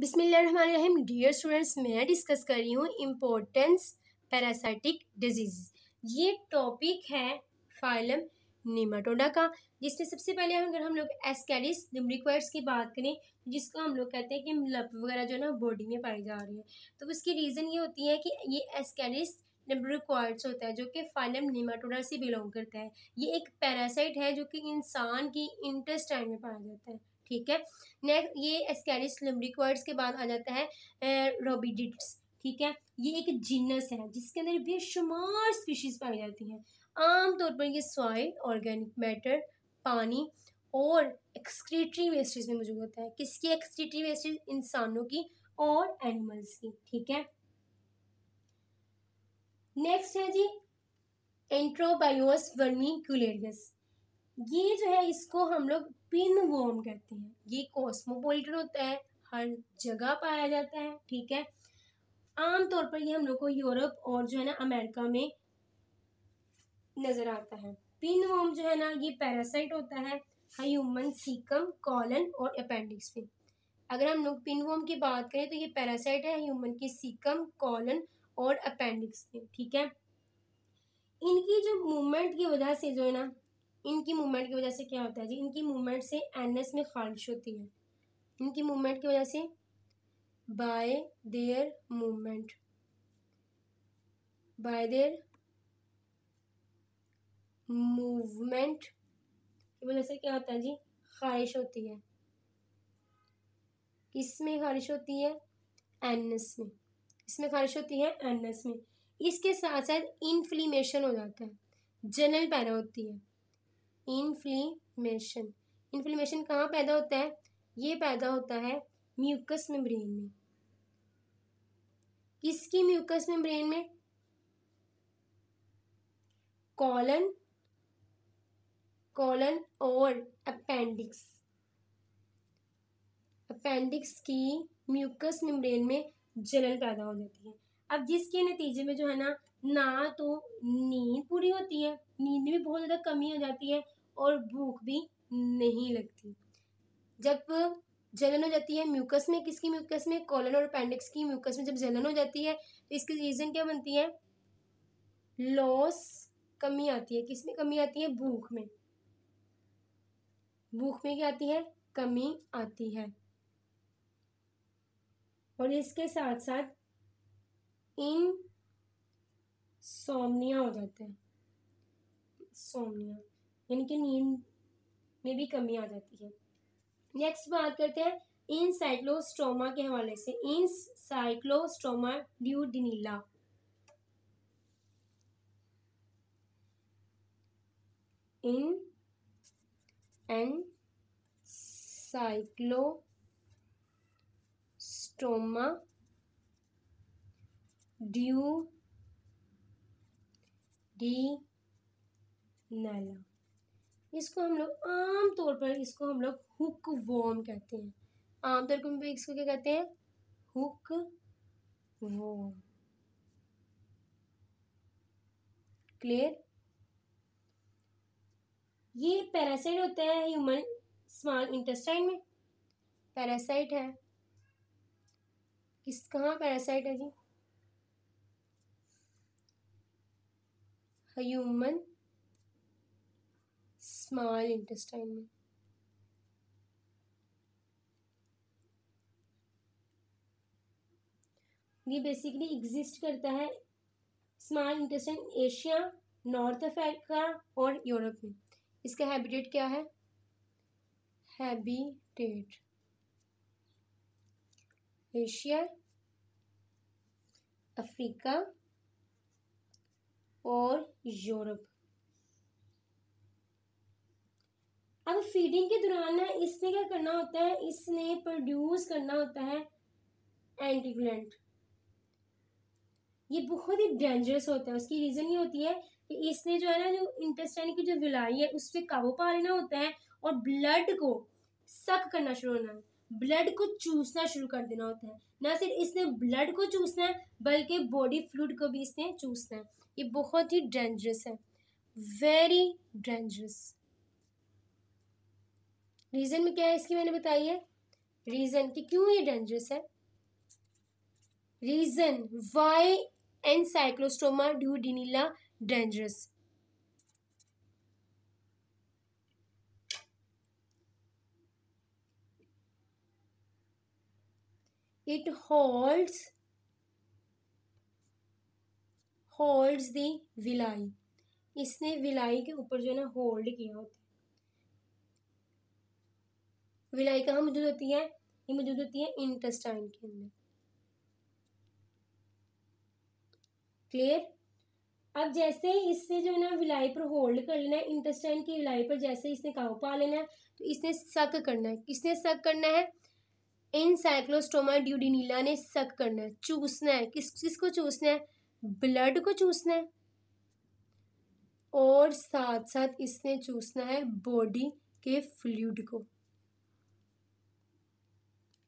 बिसमीम dear students मैं discuss कर रही हूँ इम्पोर्टेंस पैरासाइटिक डिजीज ये टॉपिक है फाइलम नीमाटोडा का जिसमें सबसे पहले अगर हम लोग एस्कैडिस निमरिक्वाइड्स की बात करें जिसको हम लोग कहते हैं कि लप वगैरह जो है ना बॉडी में पाई जा रही है तो उसकी रीज़न ये होती है कि ये एस्कैडिस निमरिक्वाइड्स होता है जो कि फाइलम नीमाटोडा से बिलोंग करता है ये एक पैरासाइट है जो कि इंसान की इंटेस्टाइन में पाया जाता है ठीक है नेक्स्ट ये स्कैरिस लिम्रिकॉइड्स के बाद आ जाता है रोबिडिट्स ठीक है ये एक जीनस है जिसके अंदर बेशुमार स्पीशीज़ पाई जाती हैं आमतौर पर ये सॉइल ऑर्गेनिक मैटर पानी और एक्सक्रीटरी वेस्टेज में मौजूद होता है किसकी एक्सक्रीटरी वेस्टेज इंसानों की और एनिमल्स की ठीक है नेक्स्ट है जी एंट्रोबायोस वर्मी ये जो है इसको हम लोग पिन वोम कहते हैं ये कॉस्मोपोलिटन होता है हर जगह पाया जाता है ठीक है आमतौर पर ये हम लोग को यूरोप और जो है ना अमेरिका में नज़र आता है पिन वोम जो है ना ये पैरासाइट होता है ह्यूमन सीकम कॉलन और अपेंडिक्स में अगर हम लोग पिन वोम की बात करें तो ये पैरासाइट है ह्यूमन के सीकम कॉलन और अपेंडिक्स में ठीक है इनकी जो मूवमेंट की वजह से जो है ना इनकी मूवमेंट की वजह से क्या होता है जी इनकी मूवमेंट से एनएस में खारिश होती है इनकी मूवमेंट की वजह से by their movement by their movement की वजह से क्या होता है जी खारिश होती है इसमें खारिश होती है एनएस में इसमें खारिश होती है एनएस में इसके साथ साथ इन्फ्लीमेशन हो जाता है जनरल पैरा होती है इन्फ्लीमेशन इन्फ्लेमेशन कहाँ पैदा होता है ये पैदा होता है म्यूकस में ब्रेन में किसकी म्यूकस में ब्रेन में कॉलन कॉलन और अपेंडिक्स अपेंडिक्स की म्यूकस मेम्ब्रेन में जलन पैदा हो जाती है अब जिसके नतीजे में जो है ना ना तो नींद पूरी होती है नींद में बहुत ज़्यादा कमी हो जाती है और भूख भी नहीं लगती जब जलन हो जाती है म्यूकस में किसकी म्यूकस में कॉलन और अपेंडिक्स की म्यूकस में जब जलन हो जाती है तो इसकी रीज़न क्या बनती है लॉस कमी आती है किस में कमी आती है भूख में भूख में क्या आती है कमी आती है और इसके साथ साथ इन सोमनिया हो जाते हैं सोमनिया यानी कि नींद में भी कमी आ जाती है नेक्स्ट बात करते हैं इन साइक्लोस्ट्रोमा के हवाले से इन साइक्लोस्ट्रोमा डिनीला इन Ancylostoma duodenale इसको हम लोग आम तौर पर इसको हम लोग हुक वॉर्म कहते हैं आम तौर पर इसको क्या कहते हैं हुक वॉर्म क्लियर ये पैरासाइट होता है ह्यूमन स्मॉल इंटेस्टाइन में पैरासाइट है किस कहाँ पैरासाइट है जी ह्यूमन स्मॉल इंटेस्टाइन में ये बेसिकली एग्जिस्ट करता है small intestine Asia North Africa और यूरोप में इसका हैबिटेट क्या है हैबिटेट एशिया अफ्रीका और यूरोप अब फीडिंग के दौरान ना इसने क्या करना होता है इसने प्रोड्यूस करना होता है एंटीगुलेंट ये बहुत ही डेंजरस होता है उसकी रीज़न ये होती है कि इसने जो है ना जो इंटेस्टाइन की जो विलाई है उस पर काबू पा लेना होता है और ब्लड को सक करना शुरू होना है ब्लड को चूसना शुरू कर देना होता है ना सिर्फ इसने ब्लड को चूसना है बल्कि बॉडी फ्लूड को भी इसने चूसना है ये बहुत ही डेंजरस है वेरी डेंजरस रीज़न में क्या है इसकी मैंने बताई है रीज़न कि क्यों ये डेंजरस है reason why Ancylostoma duodenale dangerous it holds holds the villi इसने विलाई के ऊपर जो है ना होल्ड किया होता है विलाई कहाँ मौजूद होती है ये मौजूद होती है इंटेस्टाइन के अंदर क्लियर अब जैसे ही इससे जो है ना विलाई पर होल्ड कर लेना है इंटेस्टाइन की विलाई पर जैसे इसने काबू पा लेना है तो इसने सक करना है किसने सक करना है इन साइक्लोस्टोमा ड्यूडीनीला ने सक करना है चूसना है किस किसको चूसना है ब्लड को चूसना है और साथ साथ इसने चूसना है बॉडी के फ्लूड को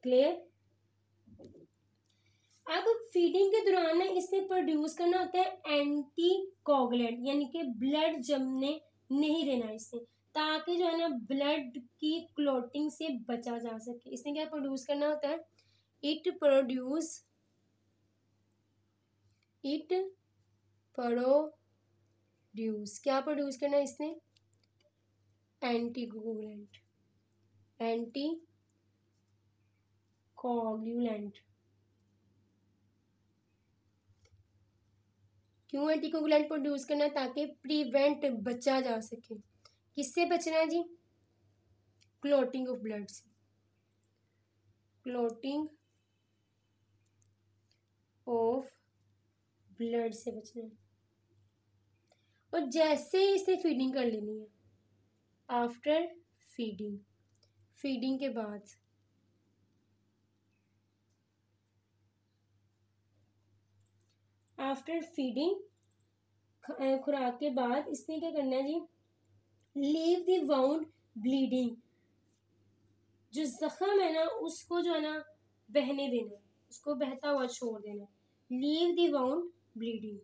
क्लियर अब फीडिंग के दौरान इसे प्रोड्यूस करना होता है एंटी कोगलेट यानी कि ब्लड जमने नहीं देना इसने ताकि जो है ना ब्लड की क्लोटिंग से बचा जा सके इसने क्या प्रोड्यूस करना होता है इट प्रोड्यूस इट प्रोड्यूस क्या प्रोड्यूस करना है इसने एंटी कोगलेंट एंटी कोग्लूलेंट क्यों एंटीकोगुलेंट प्रोड्यूस करना है ताकि प्रिवेंट बचा जा सके किससे बचना है जी क्लोटिंग ऑफ ब्लड से क्लोटिंग ऑफ ब्लड से बचना है और जैसे ही इसे फीडिंग कर लेनी है आफ्टर फीडिंग फीडिंग के बाद आफ्टर फीडिंग खुराक के बाद इसने क्या करना है जी लीव दाउंड वाउंड ब्लीडिंग जो जख्म है ना उसको जो है ना बहने देना उसको बहता हुआ छोड़ देना leave the wound bleeding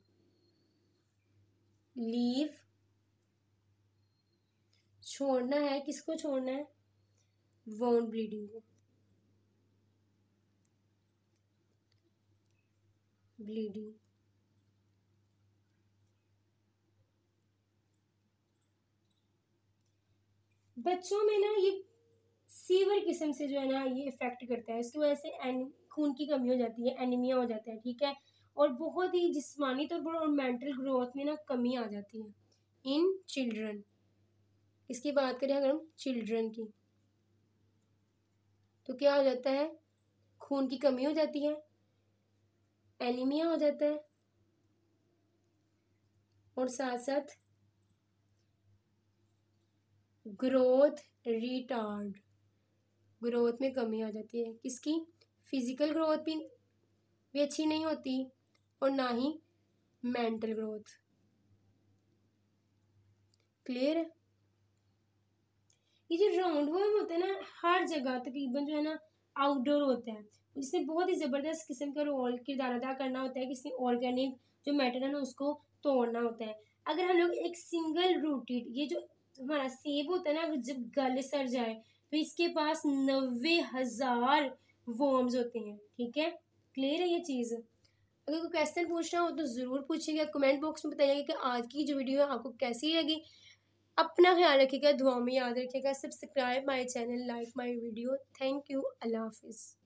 leave छोड़ना है किसको छोड़ना है वाउंड ब्लीडिंग को ब्लीडिंग बच्चों में ना ये सीवर किस्म से जो है ना ये इफ़ेक्ट करता है इसकी वजह से खून की कमी हो जाती है एनीमिया हो जाता है ठीक है और बहुत ही जिसमानी तौर पर और मेंटल ग्रोथ में ना कमी आ जाती है इन चिल्ड्रन इसकी बात करें अगर हम चिल्ड्रन की तो क्या हो जाता है खून की कमी हो जाती है एनीमिया हो जाता है और साथ साथ ग्रोथ रिटार्ड ग्रोथ में कमी आ जाती है किसकी फिज़िकल ग्रोथ भी भी अच्छी नहीं होती और ना ही मेंटल ग्रोथ क्लियर है ये जो राउंड वर्म होता है ना हर जगह तकरीबन जो है ना आउटडोर होता है जिसने बहुत ही ज़बरदस्त किस्म का रोल किरदार अदा करना होता है किसने ऑर्गेनिक जो मैटर है ना उसको तोड़ना होता है अगर हम लोग एक सिंगल रूटेड ये जो हमारा सेब होता है ना जब गल सर जाए तो इसके पास नब्बे हज़ार वॉर्म्स होते हैं ठीक है क्लियर है ये चीज़ अगर कोई क्वेश्चन पूछना हो तो ज़रूर पूछिएगा कमेंट बॉक्स में बताइएगा कि आज की जो वीडियो है आपको कैसी लगी अपना ख्याल रखिएगा दुआ में याद रखिएगा subscribe my channel like my video thank you अल्लाह हाफिज़